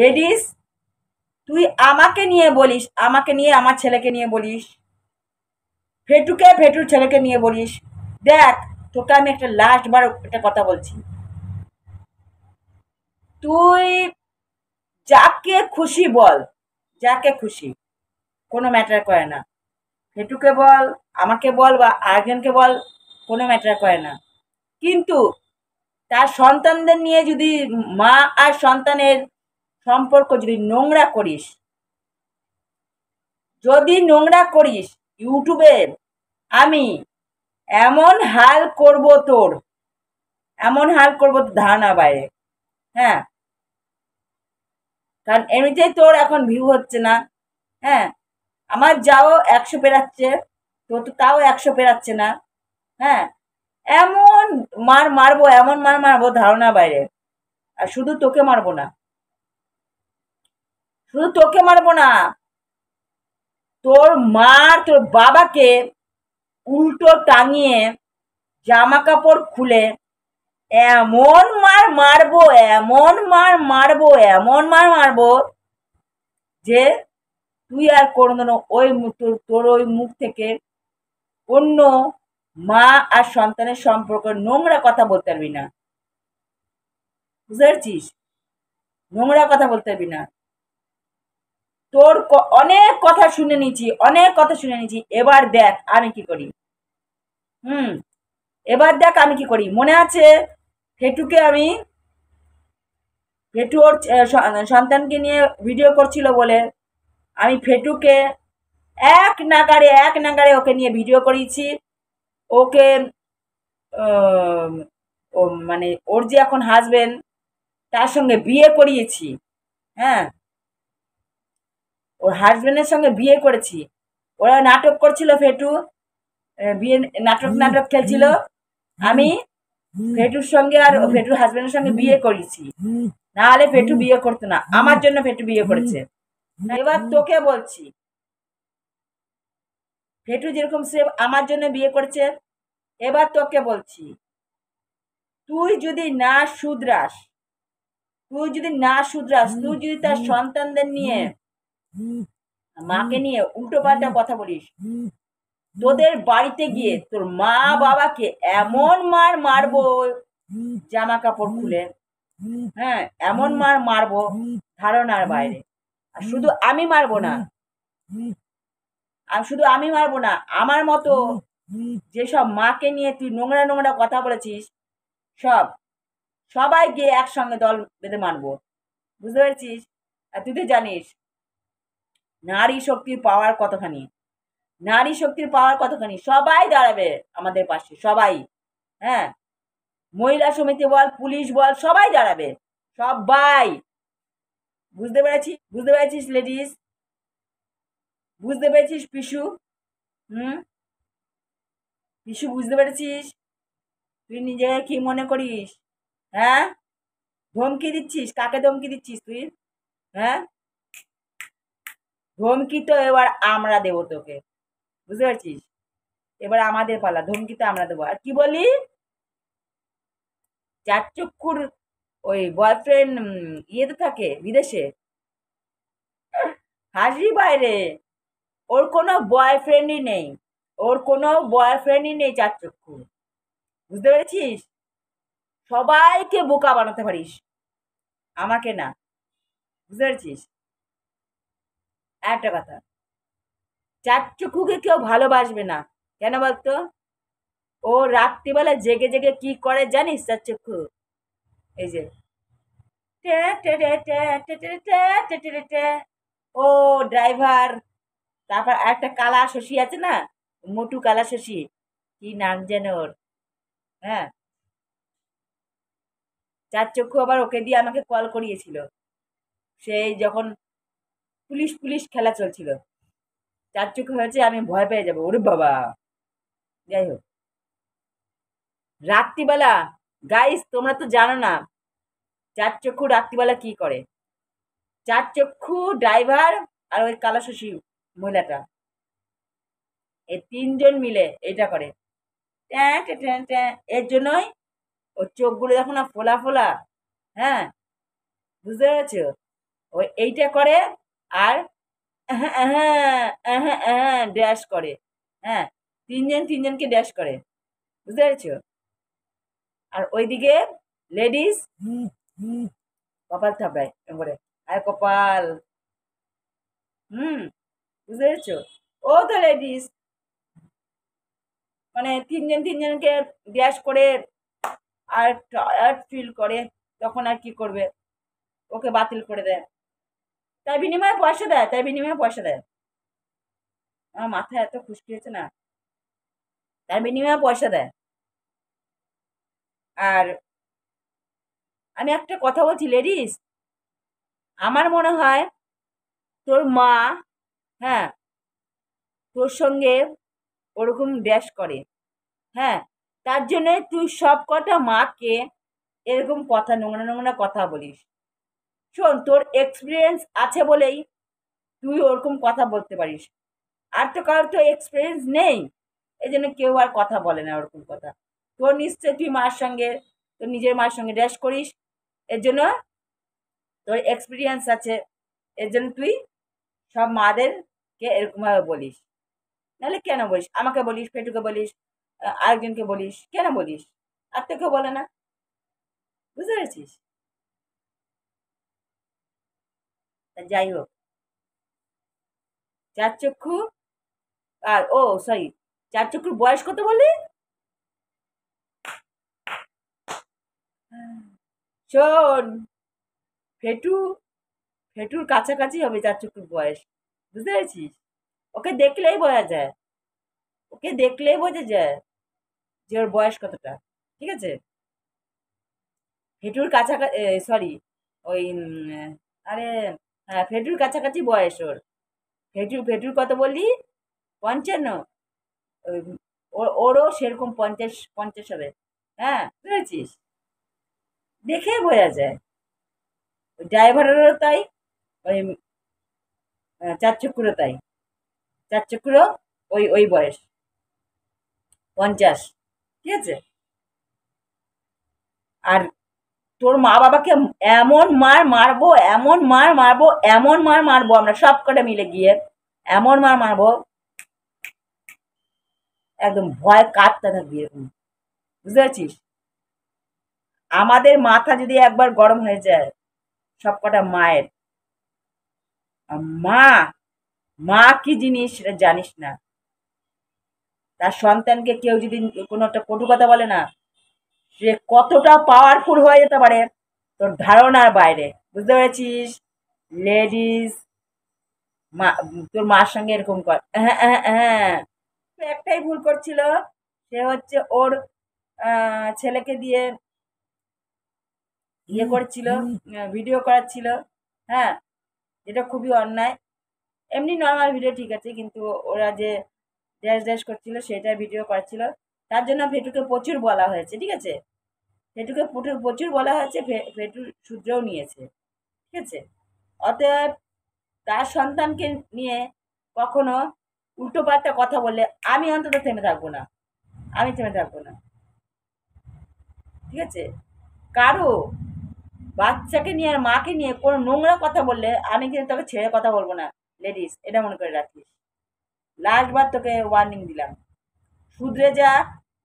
Ladies তুই আমাকে নিয়ে বলিস আমাকে নিয়ে আমার ছেলেকে নিয়ে বলিস ফেটুকে ফেটুর ছেলেকে নিয়ে বলিস দেখ তোকে আমি একটা লাস্ট বার একটা কথা বলছি তুই যাকে খুশি বল যাকে খুশি কোনো ম্যাটার করে না ফেটুকে বল আমাকে বল বা আরেকজনকে বল কোনো ম্যাটার করে না কিন্তু তার সন্তানদের নিয়ে যদি মা আর সন্তানের সম্পর্ক যদি নোংরা করিস যদি নোংরা করিস ইউটিউবে আমি এমন হাল করব তোর এমন হাল করব তোর ধারণা বাইরে হ্যাঁ কারণ এমনিতেই তোর এখন ভিউ হচ্ছে না হ্যাঁ আমার যাও একশো পেরাচ্ছে তোর তো তাও একশো পেরাচ্ছে না হ্যাঁ এমন মার মারবো এমন মার মারবো ধারণা বাইরে আর শুধু তোকে মারবো না শুধু তোকে মারবো না তোর মা তোর বাবাকে উল্টো টাঙিয়ে জামা কাপড় খুলে এমন মার মারবো এমন মার মারবো এমন মার মারবো যে তুই আর কোনোদিনও ওই তোর তোর ওই মুখ থেকে অন্য মা আর সন্তানের সম্পর্কে নোংরা কথা বলতে পারবি না বুঝতে পারছিস নোংরা কথা বলতে পারবি না তোর অনেক কথা শুনে নিয়েছি অনেক কথা শুনে নিয়েছি এবার দেখ আমি কি করি হুম এবার দেখ আমি কি করি মনে আছে ফেটুকে আমি ফেটু ওর সন্তানকে নিয়ে ভিডিও করছিল বলে আমি ফেটুকে এক নাগারে এক নাগারে ওকে নিয়ে ভিডিও করিয়েছি ওকে মানে ওর যে এখন হাজবেন্ড তার সঙ্গে বিয়ে করিয়েছি হ্যাঁ ওর হাজব্যান্ডের সঙ্গে বিয়ে করেছি ওরা নাটক করছিল ফেটু বিয়ে নাটক নাটক খেলছিল আমি ফেটুর সঙ্গে আর ফেটুর হাজব্যান্ডের সঙ্গে বিয়ে করেছি না হলে ফেটু বিয়ে করতো না আমার জন্য ফেটু বিয়ে করেছে এবার তোকে বলছি ফেটু যেরকম সে আমার জন্য বিয়ে করেছে এবার তোকে বলছি তুই যদি না শুধরাস তুই যদি না শুধরাস তুই যদি তার সন্তানদের নিয়ে মাকে নিয়ে উল্টো পাল্টা কথা বলিস তোদের বাড়িতে গিয়ে তোর মা বাবাকে এমন মার মারবো জামা কাপড় খুলে হ্যাঁ এমন মার মারবো ধারণার বাইরে আর শুধু আমি মারবো না আর শুধু আমি মারবো না আমার মতো যেসব মাকে নিয়ে তুই নোংরা নোংরা কথা বলেছিস সব সবাই গিয়ে একসঙ্গে দল বেঁধে মারবো বুঝতে পেরেছিস আর তুই তো জানিস নারী শক্তির পাওয়ার কতখানি নারী শক্তির পাওয়ার কতখানি সবাই দাঁড়াবে আমাদের পাশে সবাই হ্যাঁ মহিলা সমিতি বল পুলিশ বল সবাই দাঁড়াবে সবাই বুঝতে পেরেছিস বুঝতে পেরেছিস লেডিস বুঝতে পেরেছিস পিসু হুম পিসু বুঝতে পেরেছিস তুই নিজেকে কি মনে করিস হ্যাঁ ধমকি দিচ্ছিস কাকে ধমকি দিচ্ছিস তুই হ্যাঁ ধমকি তো এবার আমরা দেবো তোকে বুঝতে পারছিস এবার আমাদের পালা ধমকি তো আমরা দেবো আর কি বলি চার চক্ষুর ওই বয়ফ্রেন্ড ইয়েতে থাকে বিদেশে হাসি বাইরে ওর কোনো বয়ফ্রেন্ডই নেই ওর কোনো বয়ফ্রেন্ডই নেই চার চক্ষুর বুঝতে পেরেছিস সবাইকে বোকা বানাতে পারিস আমাকে না বুঝতে পেরেছিস একটা কথা চাচ্চুকুকে কেউ ভালোবাসবে না কেন বলতো ও রাত্রিবেলা জেগে জেগে কি করে জানিস চাচ্চুকু এই যে ও ড্রাইভার তারপর একটা কালা শশী আছে না মোটু কালা শশী কি নাম যেন ওর হ্যাঁ চার চক্ষু আবার ওকে দিয়ে আমাকে কল করিয়েছিল সেই যখন পুলিশ পুলিশ খেলা চলছিল চার চোখ হয়েছে আমি ভয় পেয়ে যাবো ওরে বাবা যাই হোক রাত্রিবেলা গাইস তোমরা তো জানো না চার চক্ষু রাত্রিবেলা কি করে চার চক্ষু ড্রাইভার আর ওই কালাশশী মহিলাটা এই তিনজন মিলে এটা করে এর জন্যই ওর চোখগুলো দেখো না ফোলা ফোলা হ্যাঁ বুঝতে পেরেছ ওই এইটা করে আর ড্যাশ করে হ্যাঁ তিনজন তিনজনকে ড্যাশ করে বুঝতে পেরেছ আর ওইদিকে লেডিস কপাল থাপড়ায় করে আর কপাল হুম বুঝতে পেরেছ ও তো লেডিস মানে তিনজন তিনজনকে ড্যাশ করে আর টায়ার্ড ফিল করে তখন আর কি করবে ওকে বাতিল করে দেয় তার বিনিময়ে পয়সা দেয় তার বিনিময়ে পয়সা দেয় আমার মাথা এত খুশি হয়েছে না তার বিনিময়ে পয়সা দেয় আর আমি একটা কথা বলছি লেডিস আমার মনে হয় তোর মা হ্যাঁ তোর সঙ্গে ওরকম ড্যাশ করে হ্যাঁ তার জন্য তুই সব কটা মাকে এরকম কথা নোংরা নোংরা কথা বলিস শোন তোর এক্সপিরিয়েন্স আছে বলেই তুই ওরকম কথা বলতে পারিস আর তো কারোর তো এক্সপিরিয়েন্স নেই এই জন্য কেউ আর কথা বলে না ওরকম কথা তোর নিশ্চয় তুই মার সঙ্গে তোর নিজের মার সঙ্গে ড্যাশ করিস এর জন্য তোর এক্সপিরিয়েন্স আছে এর জন্য তুই সব মাদেরকে এরকমভাবে বলিস নাহলে কেন বলিস আমাকে বলিস ফেটুকে বলিস আরেকজনকে বলিস কেন বলিস আর তো কেউ বলে না বুঝতে পেরেছিস যাই হোক চার চক্ষু আর ও সরি চার চক্ষুর বয়স কত বলি শোন ফেটু ফেটুর কাছাকাছি হবে চার চক্ষুর বয়স বুঝতে পেরেছিস ওকে দেখলেই বোঝা যায় ওকে দেখলেই বোঝা যায় যে ওর বয়স কতটা ঠিক আছে ফেটুর কাছাকাছি সরি ওই আরে হ্যাঁ ফেটুর কাছাকাছি বয়স ওর ফেটু ফেটুর কত বললি পঞ্চান্ন ওরও সেরকম পঞ্চাশ পঞ্চাশ হবে হ্যাঁ বুঝেছিস দেখে বোঝা যায় ড্রাইভারেরও তাই ওই চারচক্রও তাই চারচক্র ওই ওই বয়স পঞ্চাশ ঠিক আছে আর তোর মা বাবাকে এমন মার মারবো এমন মার মারবো এমন মার মারবো আমরা সব কটা মিলে গিয়ে এমন মার মারবো একদম ভয় কাঁদতে থাকবি এরকম বুঝতে পারছিস আমাদের মাথা যদি একবার গরম হয়ে যায় সব কটা মায়ের মা মা কি জিনিস সেটা জানিস না তার সন্তানকে কেউ যদি কোনো একটা কটু কথা বলে না সে কতটা পাওয়ারফুল হয়ে যেতে পারে তোর ধারণার বাইরে বুঝতে পেরেছিস লেডিস মা তোর মার সঙ্গে এরকম কর হ্যাঁ, হ্যাঁ, হ্যাঁ। একটাই ভুল করছিল সে হচ্ছে ওর ছেলেকে দিয়ে ইয়ে করছিল ভিডিও করাচ্ছিল হ্যাঁ যেটা খুবই অন্যায় এমনি নর্মাল ভিডিও ঠিক আছে কিন্তু ওরা যে ড্যাশ ড্যাশ করছিল সেটা ভিডিও করছিল তার জন্য ভেটুকে প্রচুর বলা হয়েছে ঠিক আছে ভেটুকে প্রচুর বলা হয়েছে ভেটু সূত্রও নিয়েছে ঠিক আছে অতএব তার সন্তানকে নিয়ে কখনো পাল্টা কথা বললে আমি অন্তত থেমে থাকবো না আমি থেমে থাকবো না ঠিক আছে কারো বাচ্চাকে নিয়ে আর মাকে নিয়ে কোনো নোংরা কথা বললে আমি কিন্তু তোকে ছেড়ে কথা বলবো না লেডিস এটা মনে করে রাখিস লাস্টবার তোকে ওয়ার্নিং দিলাম শুধরে যা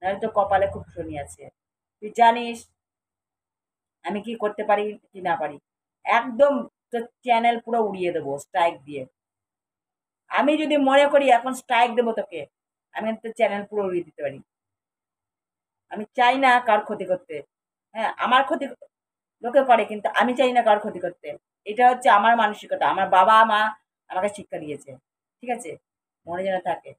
নয়তো কপালে খুব শনি আছে তুই জানিস আমি কি করতে পারি কি না পারি একদম তোর চ্যানেল পুরো উড়িয়ে দেবো স্ট্রাইক দিয়ে আমি যদি মনে করি এখন স্ট্রাইক দেবো তোকে আমি তোর চ্যানেল পুরো উড়িয়ে দিতে পারি আমি চাই না কার ক্ষতি করতে হ্যাঁ আমার ক্ষতি লোকে করে কিন্তু আমি চাই না কার ক্ষতি করতে এটা হচ্ছে আমার মানসিকতা আমার বাবা মা আমাকে শিক্ষা দিয়েছে ঠিক আছে মনে যেন থাকে